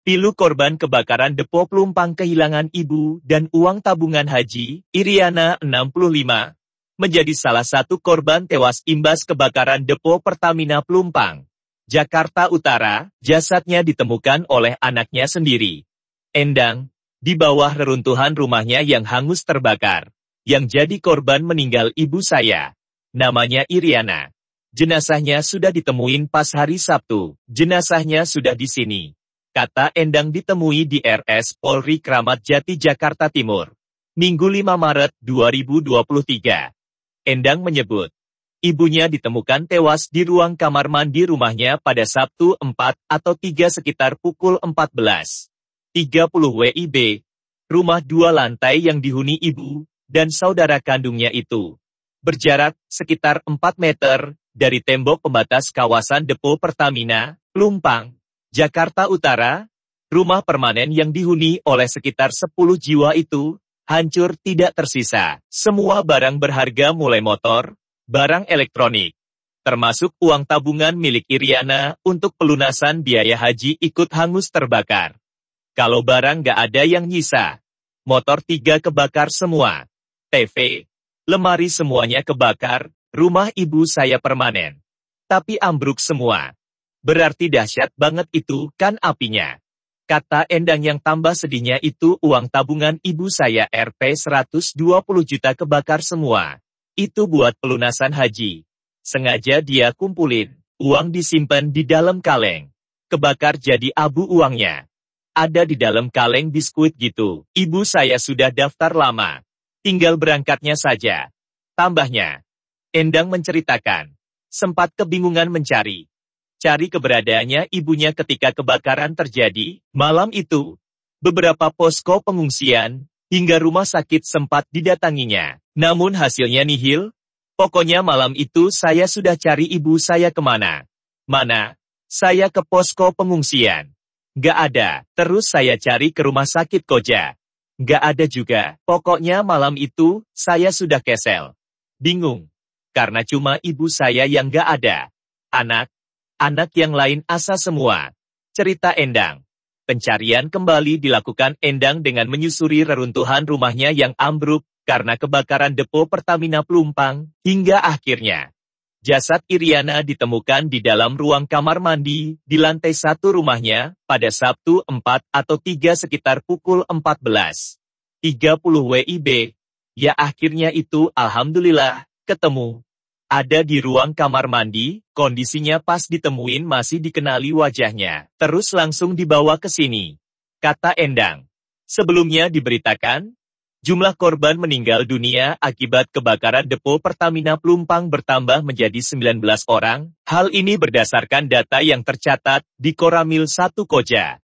Pilu korban kebakaran Depo pelumpang kehilangan ibu dan uang tabungan haji, Iriana, 65, menjadi salah satu korban tewas imbas kebakaran Depo Pertamina pelumpang, Jakarta Utara, jasadnya ditemukan oleh anaknya sendiri. Endang, di bawah reruntuhan rumahnya yang hangus terbakar. Yang jadi korban meninggal ibu saya. Namanya Iriana. Jenazahnya sudah ditemuin pas hari Sabtu. Jenazahnya sudah di sini kata Endang ditemui di RS Polri Kramat Jati Jakarta Timur. Minggu 5 Maret 2023. Endang menyebut, ibunya ditemukan tewas di ruang kamar mandi rumahnya pada Sabtu 4 atau 3 sekitar pukul 14.30 WIB, rumah dua lantai yang dihuni ibu, dan saudara kandungnya itu. Berjarak sekitar 4 meter dari tembok pembatas kawasan depo Pertamina, Lumpang. Jakarta Utara, rumah permanen yang dihuni oleh sekitar 10 jiwa itu, hancur tidak tersisa. Semua barang berharga mulai motor, barang elektronik, termasuk uang tabungan milik Iriana untuk pelunasan biaya haji ikut hangus terbakar. Kalau barang gak ada yang nyisa, motor tiga kebakar semua, TV, lemari semuanya kebakar, rumah ibu saya permanen. Tapi ambruk semua. Berarti dahsyat banget itu kan apinya. Kata Endang yang tambah sedihnya itu uang tabungan ibu saya RP 120 juta kebakar semua. Itu buat pelunasan haji. Sengaja dia kumpulin. Uang disimpan di dalam kaleng. Kebakar jadi abu uangnya. Ada di dalam kaleng biskuit gitu. Ibu saya sudah daftar lama. Tinggal berangkatnya saja. Tambahnya. Endang menceritakan. Sempat kebingungan mencari cari keberadaannya ibunya ketika kebakaran terjadi. Malam itu, beberapa posko pengungsian hingga rumah sakit sempat didatanginya. Namun hasilnya nihil. Pokoknya malam itu saya sudah cari ibu saya kemana. Mana? Saya ke posko pengungsian. Gak ada. Terus saya cari ke rumah sakit koja. Gak ada juga. Pokoknya malam itu, saya sudah kesel. Bingung. Karena cuma ibu saya yang gak ada. Anak, anak yang lain asa semua. Cerita Endang Pencarian kembali dilakukan Endang dengan menyusuri reruntuhan rumahnya yang ambruk karena kebakaran depo Pertamina Pelumpang, hingga akhirnya. Jasad Iriana ditemukan di dalam ruang kamar mandi di lantai satu rumahnya pada Sabtu 4 atau 3 sekitar pukul 14.30 WIB. Ya akhirnya itu Alhamdulillah, ketemu, ada di ruang kamar mandi, kondisinya pas ditemuin masih dikenali wajahnya, terus langsung dibawa ke sini. Kata Endang. Sebelumnya diberitakan, jumlah korban meninggal dunia akibat kebakaran depo Pertamina Plumpang bertambah menjadi 19 orang, hal ini berdasarkan data yang tercatat di Koramil 1 Koja.